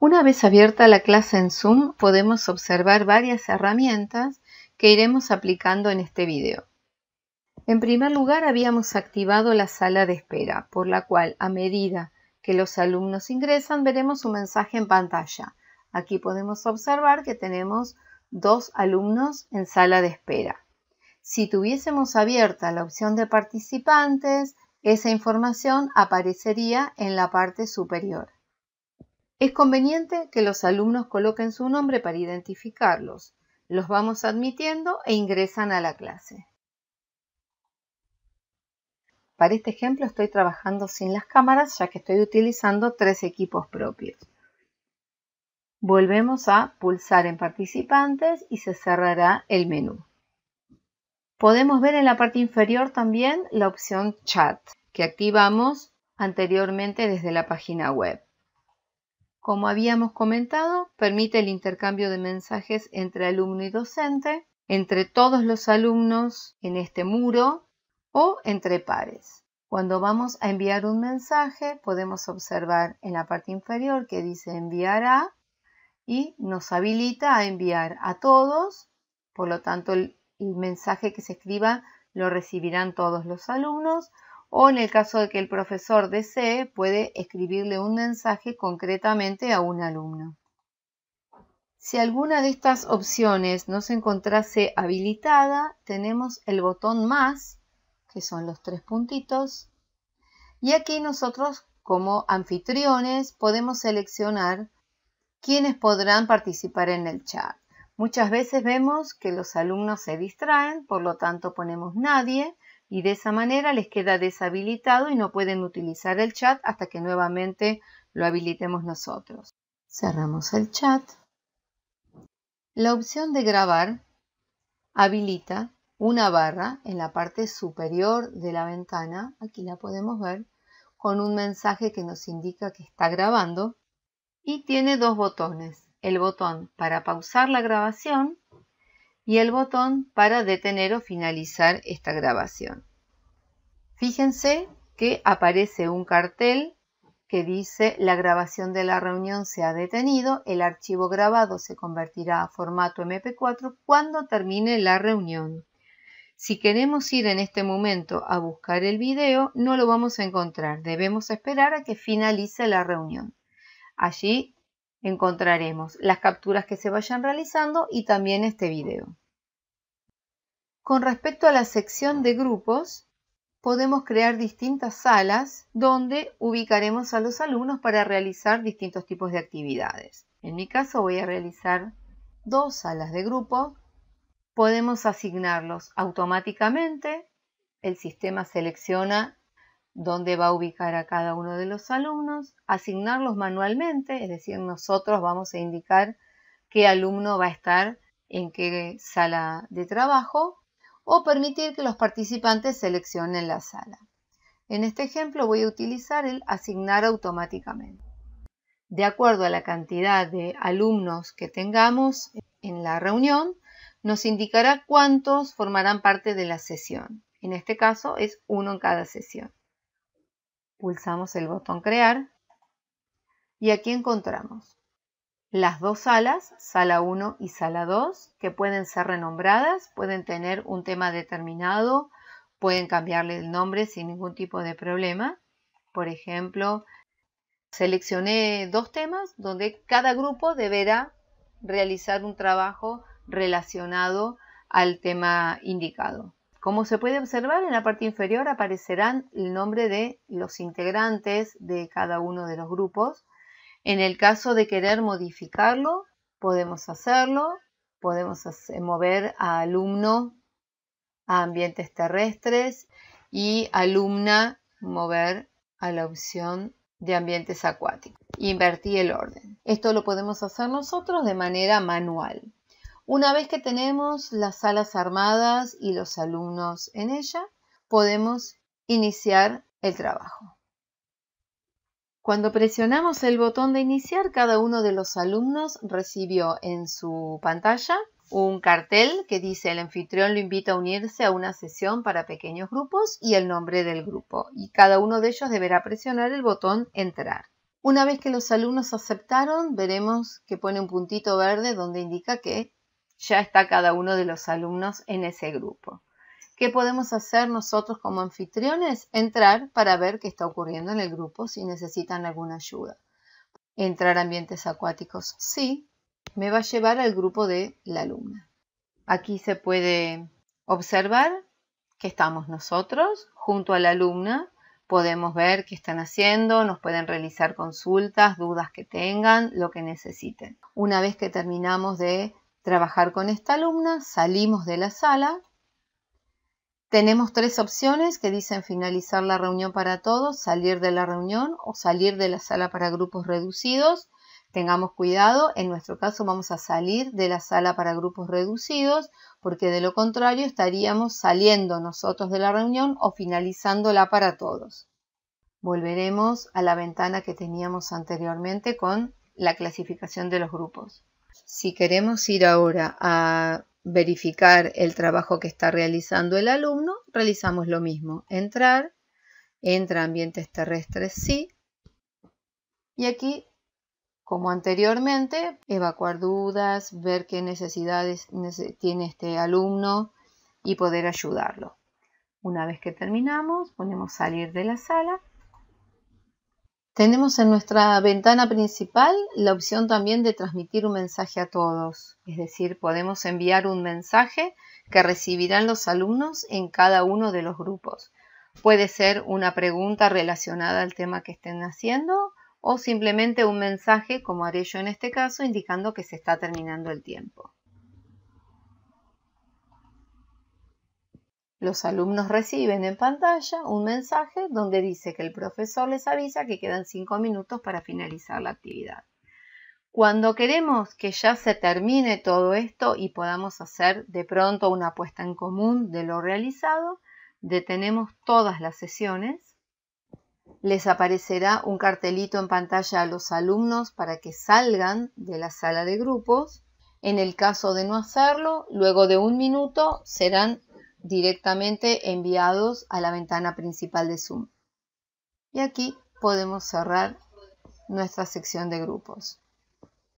Una vez abierta la clase en Zoom, podemos observar varias herramientas que iremos aplicando en este video. En primer lugar, habíamos activado la sala de espera, por la cual a medida que los alumnos ingresan, veremos un mensaje en pantalla. Aquí podemos observar que tenemos dos alumnos en sala de espera. Si tuviésemos abierta la opción de participantes, esa información aparecería en la parte superior. Es conveniente que los alumnos coloquen su nombre para identificarlos. Los vamos admitiendo e ingresan a la clase. Para este ejemplo estoy trabajando sin las cámaras ya que estoy utilizando tres equipos propios. Volvemos a pulsar en participantes y se cerrará el menú. Podemos ver en la parte inferior también la opción chat que activamos anteriormente desde la página web. Como habíamos comentado, permite el intercambio de mensajes entre alumno y docente, entre todos los alumnos en este muro o entre pares. Cuando vamos a enviar un mensaje, podemos observar en la parte inferior que dice enviar a y nos habilita a enviar a todos. Por lo tanto, el, el mensaje que se escriba lo recibirán todos los alumnos o en el caso de que el profesor desee, puede escribirle un mensaje concretamente a un alumno. Si alguna de estas opciones no se encontrase habilitada, tenemos el botón más, que son los tres puntitos, y aquí nosotros como anfitriones podemos seleccionar quiénes podrán participar en el chat. Muchas veces vemos que los alumnos se distraen, por lo tanto ponemos nadie, y de esa manera les queda deshabilitado y no pueden utilizar el chat hasta que nuevamente lo habilitemos nosotros. Cerramos el chat. La opción de grabar habilita una barra en la parte superior de la ventana, aquí la podemos ver, con un mensaje que nos indica que está grabando y tiene dos botones, el botón para pausar la grabación y el botón para detener o finalizar esta grabación. Fíjense que aparece un cartel que dice la grabación de la reunión se ha detenido, el archivo grabado se convertirá a formato MP4 cuando termine la reunión. Si queremos ir en este momento a buscar el video, no lo vamos a encontrar, debemos esperar a que finalice la reunión. Allí encontraremos las capturas que se vayan realizando y también este video. Con respecto a la sección de grupos, podemos crear distintas salas donde ubicaremos a los alumnos para realizar distintos tipos de actividades. En mi caso voy a realizar dos salas de grupo. Podemos asignarlos automáticamente. El sistema selecciona dónde va a ubicar a cada uno de los alumnos, asignarlos manualmente, es decir, nosotros vamos a indicar qué alumno va a estar en qué sala de trabajo o permitir que los participantes seleccionen la sala. En este ejemplo voy a utilizar el asignar automáticamente. De acuerdo a la cantidad de alumnos que tengamos en la reunión, nos indicará cuántos formarán parte de la sesión. En este caso es uno en cada sesión. Pulsamos el botón crear y aquí encontramos las dos salas, sala 1 y sala 2, que pueden ser renombradas, pueden tener un tema determinado, pueden cambiarle el nombre sin ningún tipo de problema. Por ejemplo, seleccioné dos temas donde cada grupo deberá realizar un trabajo relacionado al tema indicado. Como se puede observar, en la parte inferior aparecerán el nombre de los integrantes de cada uno de los grupos. En el caso de querer modificarlo, podemos hacerlo. Podemos eh, mover a alumno a ambientes terrestres y alumna mover a la opción de ambientes acuáticos. Invertí el orden. Esto lo podemos hacer nosotros de manera manual. Una vez que tenemos las salas armadas y los alumnos en ella, podemos iniciar el trabajo. Cuando presionamos el botón de iniciar, cada uno de los alumnos recibió en su pantalla un cartel que dice el anfitrión lo invita a unirse a una sesión para pequeños grupos y el nombre del grupo. Y cada uno de ellos deberá presionar el botón entrar. Una vez que los alumnos aceptaron, veremos que pone un puntito verde donde indica que ya está cada uno de los alumnos en ese grupo. ¿Qué podemos hacer nosotros como anfitriones? Entrar para ver qué está ocurriendo en el grupo, si necesitan alguna ayuda. Entrar a ambientes acuáticos, sí, me va a llevar al grupo de la alumna. Aquí se puede observar que estamos nosotros junto a la alumna, podemos ver qué están haciendo, nos pueden realizar consultas, dudas que tengan, lo que necesiten. Una vez que terminamos de trabajar con esta alumna, salimos de la sala. Tenemos tres opciones que dicen finalizar la reunión para todos, salir de la reunión o salir de la sala para grupos reducidos. Tengamos cuidado, en nuestro caso vamos a salir de la sala para grupos reducidos porque de lo contrario estaríamos saliendo nosotros de la reunión o finalizándola para todos. Volveremos a la ventana que teníamos anteriormente con la clasificación de los grupos. Si queremos ir ahora a verificar el trabajo que está realizando el alumno, realizamos lo mismo. Entrar, entra ambientes terrestres, sí. Y aquí, como anteriormente, evacuar dudas, ver qué necesidades tiene este alumno y poder ayudarlo. Una vez que terminamos, ponemos salir de la sala tenemos en nuestra ventana principal la opción también de transmitir un mensaje a todos, es decir, podemos enviar un mensaje que recibirán los alumnos en cada uno de los grupos. Puede ser una pregunta relacionada al tema que estén haciendo o simplemente un mensaje, como haré yo en este caso, indicando que se está terminando el tiempo. Los alumnos reciben en pantalla un mensaje donde dice que el profesor les avisa que quedan cinco minutos para finalizar la actividad. Cuando queremos que ya se termine todo esto y podamos hacer de pronto una apuesta en común de lo realizado, detenemos todas las sesiones. Les aparecerá un cartelito en pantalla a los alumnos para que salgan de la sala de grupos. En el caso de no hacerlo, luego de un minuto serán directamente enviados a la ventana principal de Zoom. Y aquí podemos cerrar nuestra sección de grupos.